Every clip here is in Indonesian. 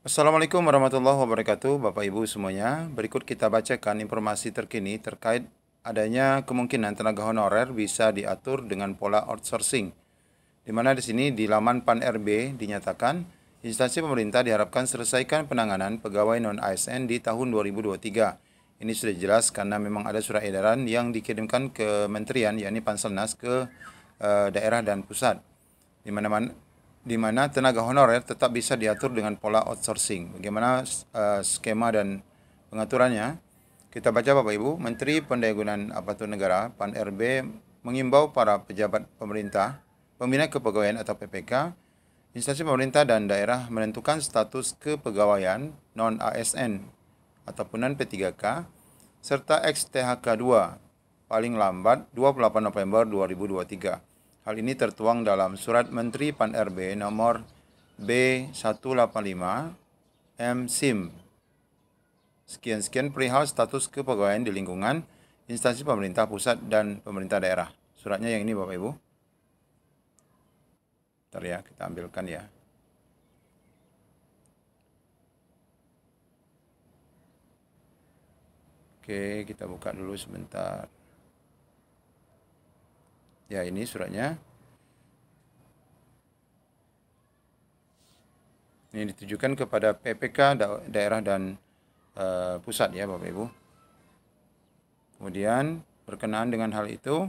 Assalamualaikum warahmatullahi wabarakatuh, Bapak Ibu semuanya. Berikut kita bacakan informasi terkini terkait adanya kemungkinan tenaga honorer bisa diatur dengan pola outsourcing. Dimana mana di sini di laman Pan RB dinyatakan instansi pemerintah diharapkan selesaikan penanganan pegawai non ASN di tahun 2023. Ini sudah jelas karena memang ada surat edaran yang dikirimkan ke Kementerian yakni Panselnas ke uh, daerah dan pusat. Di mana di mana tenaga honorer ya tetap bisa diatur dengan pola outsourcing. Bagaimana uh, skema dan pengaturannya? Kita baca Bapak Ibu, Menteri Pendayagunaan Aparatur Negara (PAN RB) mengimbau para pejabat pemerintah, pembina kepegawaian atau PPK, instansi pemerintah dan daerah menentukan status kepegawaian non ASN ataupun non P3K serta ex THK 2 paling lambat 28 November 2023 Hal ini tertuang dalam Surat Menteri Pan-RB nomor B185 M-SIM. Sekian-sekian perihal status kepegawaian di lingkungan instansi pemerintah pusat dan pemerintah daerah. Suratnya yang ini Bapak Ibu. Bentar ya, kita ambilkan ya. Oke, kita buka dulu sebentar. Ya ini suratnya. Ini ditujukan kepada PPK daerah dan uh, pusat ya Bapak Ibu. Kemudian berkenaan dengan hal itu,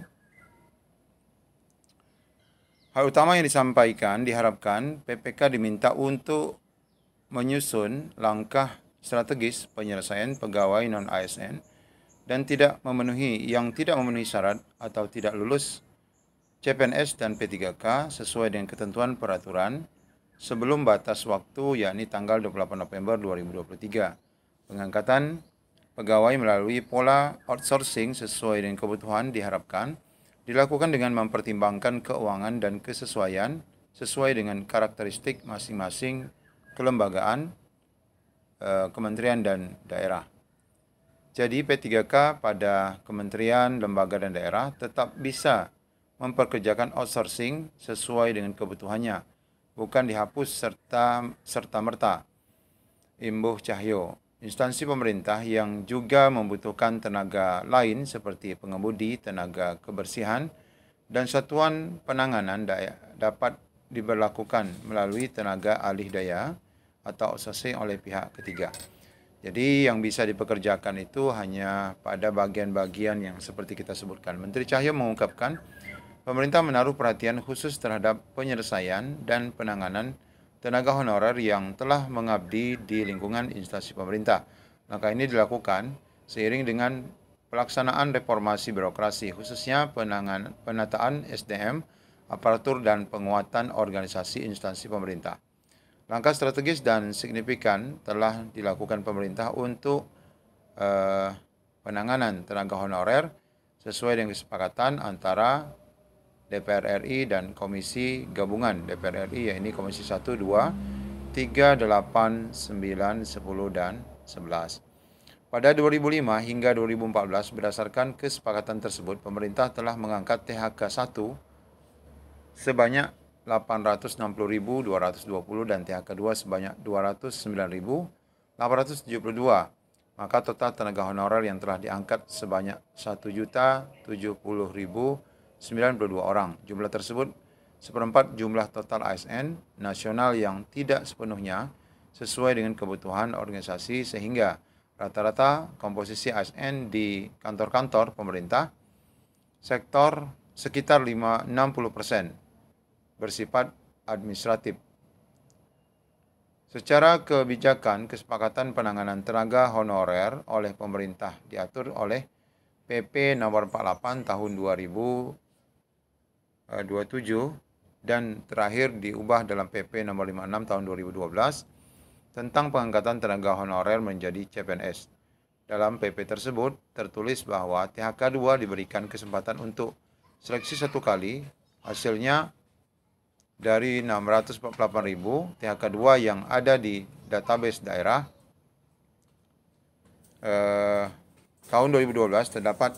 hal utama yang disampaikan diharapkan PPK diminta untuk menyusun langkah strategis penyelesaian pegawai non ASN dan tidak memenuhi yang tidak memenuhi syarat atau tidak lulus CPNS dan P3K sesuai dengan ketentuan peraturan sebelum batas waktu yakni tanggal 28 November 2023. Pengangkatan pegawai melalui pola outsourcing sesuai dengan kebutuhan diharapkan dilakukan dengan mempertimbangkan keuangan dan kesesuaian sesuai dengan karakteristik masing-masing kelembagaan, eh, kementerian dan daerah. Jadi P3K pada kementerian, lembaga dan daerah tetap bisa memperkerjakan outsourcing sesuai dengan kebutuhannya, bukan dihapus serta serta merta. Imbuh Cahyo, instansi pemerintah yang juga membutuhkan tenaga lain seperti pengemudi, tenaga kebersihan, dan satuan penanganan daya, dapat diberlakukan melalui tenaga alih daya atau outsourcing oleh pihak ketiga. Jadi yang bisa dipekerjakan itu hanya pada bagian-bagian yang seperti kita sebutkan. Menteri Cahyo mengungkapkan pemerintah menaruh perhatian khusus terhadap penyelesaian dan penanganan tenaga honorer yang telah mengabdi di lingkungan instansi pemerintah. Langkah ini dilakukan seiring dengan pelaksanaan reformasi birokrasi, khususnya penangan, penataan SDM, aparatur, dan penguatan organisasi instansi pemerintah. Langkah strategis dan signifikan telah dilakukan pemerintah untuk eh, penanganan tenaga honorer sesuai dengan kesepakatan antara DPR RI dan Komisi Gabungan DPR RI yaitu Komisi 1, 2, 3, 8, 9, 10, dan 11. Pada 2005 hingga 2014 berdasarkan kesepakatan tersebut pemerintah telah mengangkat THK 1 sebanyak 860.220 dan THK 2 sebanyak 209.872. Maka total tenaga honorer yang telah diangkat sebanyak 1.070.000 92 orang. Jumlah tersebut seperempat jumlah total ASN nasional yang tidak sepenuhnya sesuai dengan kebutuhan organisasi sehingga rata-rata komposisi ASN di kantor-kantor pemerintah sektor sekitar 5, 60% bersifat administratif. Secara kebijakan, kesepakatan penanganan tenaga honorer oleh pemerintah diatur oleh PP nomor 48 tahun 2000 27 eh, dan terakhir diubah dalam PP nomor 56 tahun 2012 tentang pengangkatan tenaga honorer menjadi CPNS. Dalam PP tersebut tertulis bahwa THK 2 diberikan kesempatan untuk seleksi satu kali, hasilnya dari 648.000 THK 2 yang ada di database daerah eh, tahun 2012 terdapat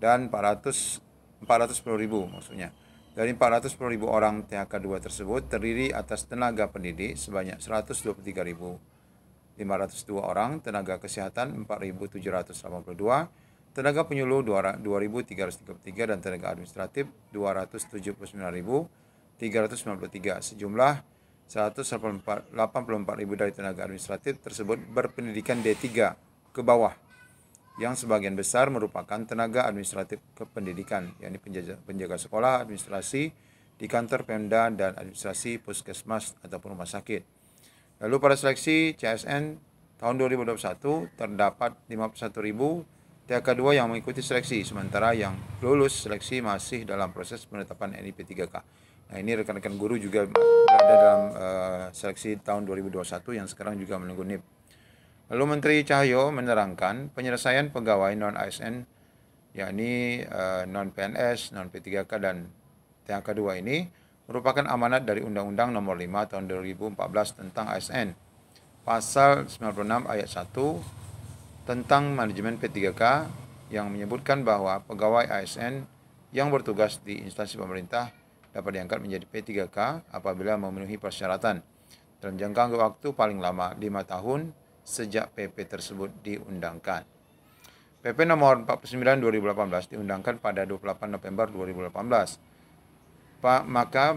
dan 400 ribu maksudnya. Dari 410 ribu orang THK 2 tersebut terdiri atas tenaga pendidik sebanyak 123.502 orang, tenaga kesehatan 4.782, tenaga penyuluh 2.333 dan tenaga administratif 279.393. Sejumlah 184.000 dari tenaga administratif tersebut berpendidikan D3 ke bawah yang sebagian besar merupakan tenaga administratif kependidikan, yakni penjaga, penjaga sekolah, administrasi di kantor Pemda dan administrasi puskesmas ataupun rumah sakit. Lalu pada seleksi CSN tahun 2021 terdapat 51.000 TK2 yang mengikuti seleksi, sementara yang lulus seleksi masih dalam proses penetapan NIP 3K. Nah ini rekan-rekan guru juga berada dalam uh, seleksi tahun 2021 yang sekarang juga menunggu NIP. Lalu Menteri Cahyo menerangkan penyelesaian pegawai non-ASN yakni uh, eh, non-PNS, non-P3K dan yang 2 ini merupakan amanat dari Undang-Undang Nomor 5 Tahun 2014 tentang ASN. Pasal 96 ayat 1 tentang manajemen P3K yang menyebutkan bahwa pegawai ASN yang bertugas di instansi pemerintah dapat diangkat menjadi P3K apabila memenuhi persyaratan dalam jangka waktu paling lama 5 tahun sejak PP tersebut diundangkan. PP nomor 49 2018 diundangkan pada 28 November 2018. Pak, maka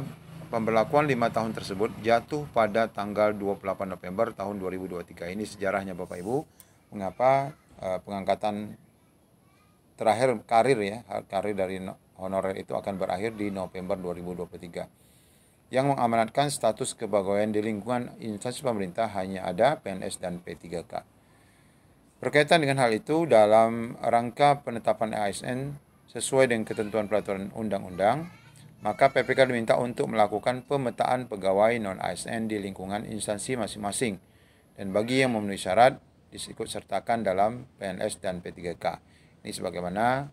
pemberlakuan 5 tahun tersebut jatuh pada tanggal 28 November tahun 2023. Ini sejarahnya Bapak Ibu. Mengapa e, pengangkatan terakhir karir ya, karir dari honorer itu akan berakhir di November 2023 yang mengamanatkan status kepegawaian di lingkungan instansi pemerintah hanya ada PNS dan P3K. Berkaitan dengan hal itu, dalam rangka penetapan ASN sesuai dengan ketentuan peraturan undang-undang, maka PPK diminta untuk melakukan pemetaan pegawai non-ASN di lingkungan instansi masing-masing, dan bagi yang memenuhi syarat, disikut sertakan dalam PNS dan P3K. Ini sebagaimana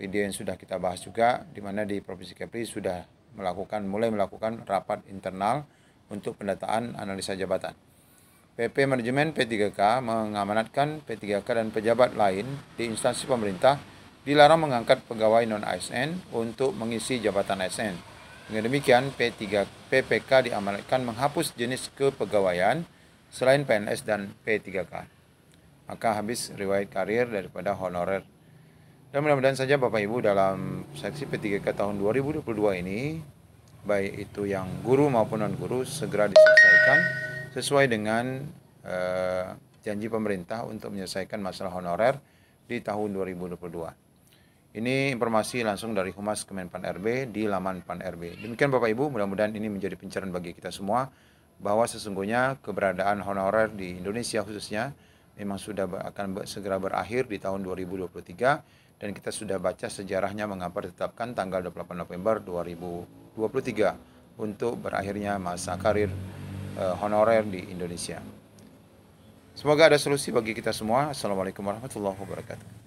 video yang sudah kita bahas juga, di mana di Provinsi Kepri sudah melakukan mulai melakukan rapat internal untuk pendataan analisa jabatan. PP Manajemen P3K mengamanatkan P3K dan pejabat lain di instansi pemerintah dilarang mengangkat pegawai non-ASN untuk mengisi jabatan ASN. Dengan demikian, P3, PPK diamanatkan menghapus jenis kepegawaian selain PNS dan P3K. Maka habis riwayat karir daripada honorer dan mudah-mudahan saja Bapak Ibu dalam seksi P3K tahun 2022 ini baik itu yang guru maupun non guru segera diselesaikan sesuai dengan eh, janji pemerintah untuk menyelesaikan masalah honorer di tahun 2022. Ini informasi langsung dari Humas Kemenpan RB di laman Pan RB. Demikian Bapak Ibu, mudah-mudahan ini menjadi pencerahan bagi kita semua bahwa sesungguhnya keberadaan honorer di Indonesia khususnya memang sudah akan segera berakhir di tahun 2023 dan kita sudah baca sejarahnya mengapa ditetapkan tanggal 28 November 2023 untuk berakhirnya masa karir eh, honorer di Indonesia. Semoga ada solusi bagi kita semua. Assalamualaikum warahmatullahi wabarakatuh.